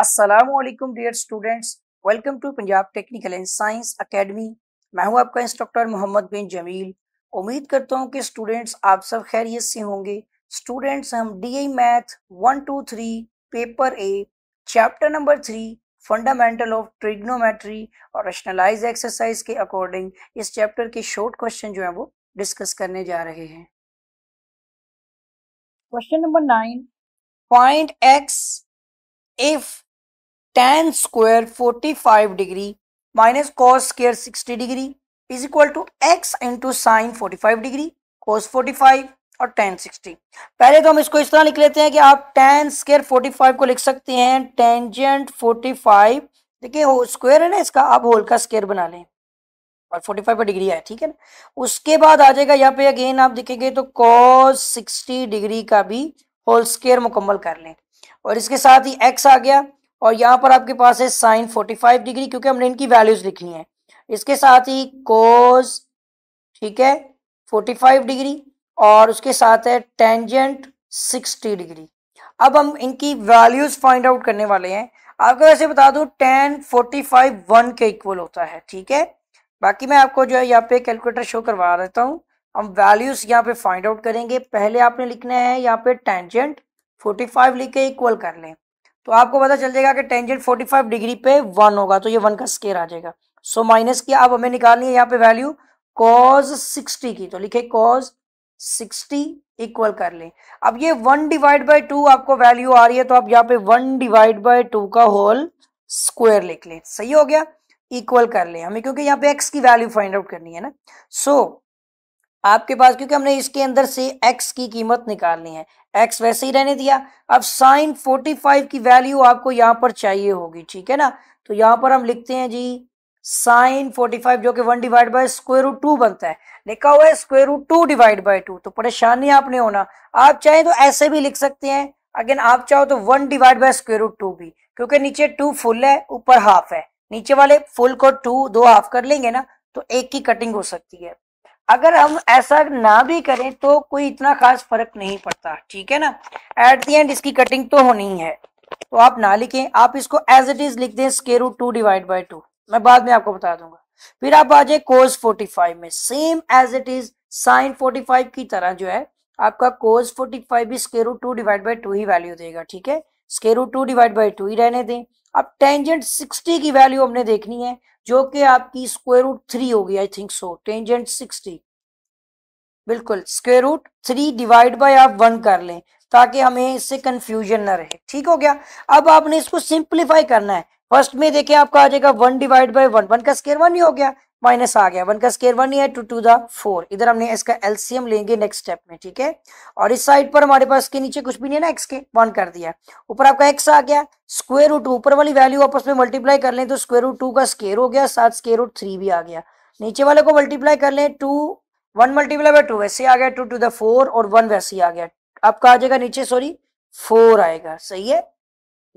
Aslam dear students welcome to Punjab technical and science academy मैं हूं आपका इंस्ट्रक्टर मोहम्मद बिन जमील उम्मीद करता हूं कि स्टूडेंट्स आप सब खैरियत से होंगे स्टूडेंट्स हम D I math one two three paper A chapter number three fundamental of trigonometry और रशनलाइज एक्सरसाइज के अकॉर्डिंग इस चैप्टर के शॉर्ट क्वेश्चन जो है वो डिस्कस करने जा रहे हैं question number nine point X if tan square 45 degree minus cos square 60 degree is equal to x into sin 45 degree cos 45 और tan 60 पहले तो हम इसको इस तरह लिख लेते हैं कि आप tan स्केयर 45 को लिख सकते हैं टेंजेंट 45 देखिए हो स्क्वायर है ना इसका आप होल का स्केयर बना लें और 45 पर डिग्री है ठीक है ना उसके बाद आ जाएगा यहाँ पे अगेन आप देखेंगे तो cos 60 डिग्री का भी होल स्केयर मुकम्मल कर लें और इसके साथ ही x आ गया और यहाँ पर आपके पास है साइन 45 डिग्री क्योंकि हमने इनकी वैल्यूज लिखनी है इसके साथ ही कोज ठीक है 45 डिग्री और उसके साथ है टेंजेंट 60 डिग्री अब हम इनकी वैल्यूज फाइंड आउट करने वाले हैं आपको वैसे बता दू टेन फोर्टी फाइव वन के इक्वल होता है ठीक है बाकी मैं आपको जो है यहाँ पे कैलकुलेटर शो करवा देता हूँ हम वैल्यूज यहाँ पे फाइंड आउट करेंगे पहले आपने लिखना है यहाँ पे टेंजेंट 45 लिख के इक्वल कर लें तो आपको पता चल जाएगा कि टेंजेंट 45 डिग्री पे वन होगा तो ये वन का स्केयर आ जाएगा सो so, माइनस की अब हमें निकालनी है यहाँ पे वैल्यू कॉज 60 की तो लिखे कॉज 60 इक्वल कर लें अब ये वन डिवाइड बाई टू आपको वैल्यू आ रही है तो आप यहाँ पे वन डिवाइड बाई टू का होल स्क्वायर लिख लें सही हो गया इक्वल कर लें हमें क्योंकि यहाँ पे एक्स की वैल्यू फाइंड आउट करनी है ना सो so, आपके पास क्योंकि हमने इसके अंदर से x की कीमत निकालनी है x वैसे ही रहने दिया अब साइन 45 की वैल्यू आपको यहाँ पर चाहिए होगी ठीक है ना तो यहाँ पर हम लिखते हैं जी साइन 45 जो कि one divide by square root two बनता है लिखा हुआ है square root two divide by two तो परेशानी आपने होना आप चाहें तो ऐसे भी लिख सकते हैं अगेन आप चाहो तो one divide by square root two भी क्योंकि नीचे टू फुल है ऊपर हाफ है नीचे वाले फुल को टू दो हाफ कर लेंगे ना तो एक की कटिंग हो सकती है अगर हम ऐसा ना भी करें तो कोई इतना खास फर्क नहीं पड़ता ठीक है ना एट दी एंड इसकी कटिंग तो होनी है तो आप ना लिखें आप इसको एज इट इज लिख दें square root two divide by two मैं बाद में आपको बता दूंगा फिर आप आ जाए कोज फोर्टी फाइव में same as it is sine forty five की तरह जो है आपका कोज फोर्टी फाइव भी square root two divide by two ही वैल्यू देगा ठीक है square root two divide by two ही रहने दें अब टेंजेंट 60 की वैल्यू हमने देखनी है जो कि आपकी स्क्वेयर रूट थ्री होगी आई थिंक सो टेंजेंट 60 बिल्कुल square root three divide by आप वन कर लें ताकि हमें इससे कंफ्यूजन ना रहे ठीक हो गया अब आपने इसको सिंप्लीफाई करना है फर्स्ट में देखें आपका आ जाएगा one divide by one one का स्केयर वन ही हो गया माइनस आ गया वन का स्केयर वन ही है टू टू द फोर इधर हमने इसका एलसीएम लेंगे नेक्स्ट स्टेप में ठीक है और इस साइड पर हमारे पास के नीचे कुछ भी नहीं है ना एक्स के वन कर दिया ऊपर आपका एक्स आ गया स्क्वेयर रूट ऊपर वाली वैल्यू आपस में मल्टीप्लाई कर लें तो स्क्वेयर रूट टू का स्केयर हो गया साथ स्केयर रूट थ्री भी आ गया नीचे वाले को मल्टीप्लाई कर लें two one multiply by two वैसे आ गया टू टू द फोर और वन वैसे आ गया आपका आ जाएगा नीचे सॉरी फोर आएगा सही है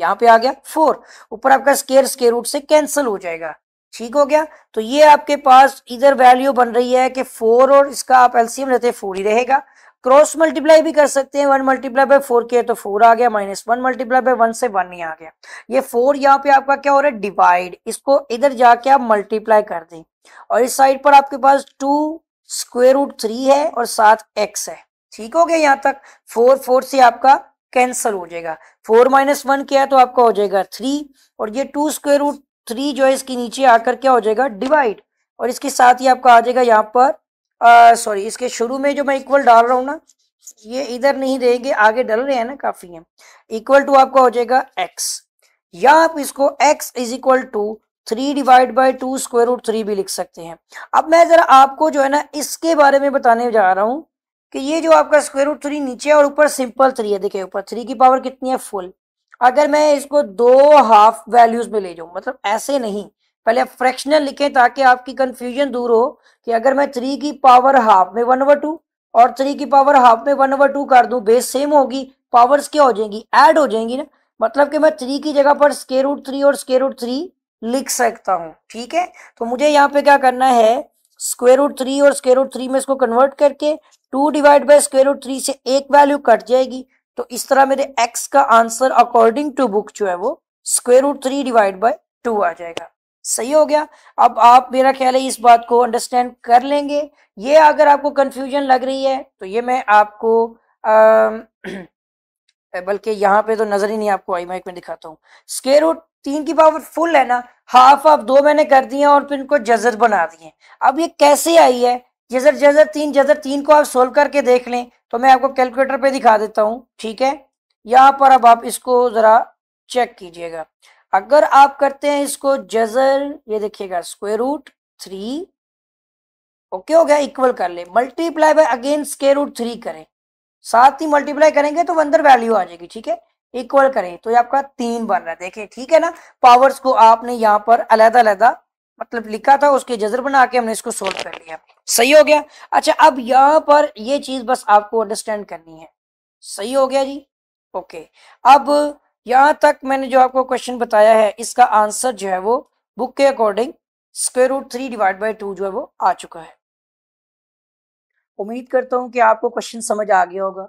यहाँ पे आ गया फोर ऊपर आपका स्केयर स्केयर रूट से कैंसिल हो जाएगा ठीक हो गया तो ये आपके पास इधर वैल्यू बन रही है कि फोर और इसका आप एलसीएम लेते हैं फोर ही रहेगा क्रॉस मल्टीप्लाई भी कर सकते हैं वन मल्टीप्लाई बाय फोर के तो फोर आ गया minus one multiply by one से वन ही आ गया ये फोर यहाँ पे आपका क्या हो रहा है डिवाइड इसको इधर जाके आप मल्टीप्लाई कर दें और इस साइड पर आपके पास टू स्क्वेयर रूट थ्री है और साथ एक्स है ठीक हो गया यहाँ तक फोर फोर से आपका कैंसल हो जाएगा फोर माइनस वन किया तो आपका हो जाएगा थ्री और ये टू स्क्वेयर रूट थ्री जो है इसके नीचे आकर क्या हो जाएगा डिवाइड और इसके साथ ही आपका आ जाएगा यहाँ पर सॉरी इसके शुरू में जो मैं इक्वल डाल रहा हूँ ना ये इधर नहीं रहेंगे आगे डल रहे हैं ना काफी है इक्वल टू आपका हो जाएगा एक्स या आप इसको X is equal to three divide by two square root three भी लिख सकते हैं अब मैं जरा आपको जो है ना इसके बारे में बताने जा रहा हूँ कि ये जो आपका स्क्वायर रूट थ्री नीचे और ऊपर सिंपल थ्री है देखिए ऊपर थ्री की पावर कितनी है फुल अगर मैं इसको दो हाफ वैल्यूज में ले जाऊं मतलब ऐसे नहीं पहले आप फ्रैक्शनल लिखें ताकि आपकी कंफ्यूजन दूर हो कि अगर मैं थ्री की पावर हाफ में वन ओवर टू और थ्री की पावर हाफ में वन ओवर टू कर दूं बेस सेम होगी पावर्स क्या हो जाएंगी ऐड हो जाएंगी ना मतलब कि मैं थ्री की जगह पर स्केयर रूट थ्री और स्केयर रूट थ्री लिख सकता हूँ ठीक है तो मुझे यहाँ पे क्या करना है स्क्वेयर रूट थ्री और स्क्वेयर रूट थ्री में इसको कन्वर्ट करके two divide by square root three से एक वैल्यू कट जाएगी तो इस तरह मेरे x का आंसर अकॉर्डिंग टू बुक जो है वो square root three divide by two आ जाएगा सही हो गया अब आप मेरा ख्याल है इस बात को अंडरस्टैंड कर लेंगे ये अगर आपको कंफ्यूजन लग रही है तो ये मैं आपको बल्कि यहाँ पे तो नजर ही नहीं आपको आई माइक में दिखाता हूँ स्केयर रूट तीन की पावर फुल है ना हाफ आप दो मैंने कर दिए और फिर इनको जजर बना दिए अब ये कैसे आई है जजर जजर तीन जजर तीन को आप सोल्व करके देख लें तो मैं आपको कैलकुलेटर पे दिखा देता हूँ ठीक है यहाँ पर अब आप इसको ज़रा चेक कीजिएगा अगर आप करते हैं इसको जजर ये देखिएगा स्क्वेयर रूट थ्री ओके हो गया इक्वल कर ले multiply by again square root three करें साथ ही मल्टीप्लाई करेंगे तो अंदर वैल्यू आ जाएगी ठीक है इक्वल करें तो ये आपका तीन बन रहा है देखें ठीक है ना पावर्स को आपने यहाँ पर अलहदा अलहदा मतलब लिखा था उसके जजर बना के हमने इसको सोल्व कर लिया सही हो गया अच्छा अब यहाँ पर ये चीज बस आपको अंडरस्टैंड करनी है सही हो गया जी ओके अब यहाँ तक मैंने जो आपको क्वेश्चन बताया है इसका आंसर जो है वो बुक के according square root three divide by two जो है वो आ चुका है उम्मीद करता हूं कि आपको क्वेश्चन समझ आ गया होगा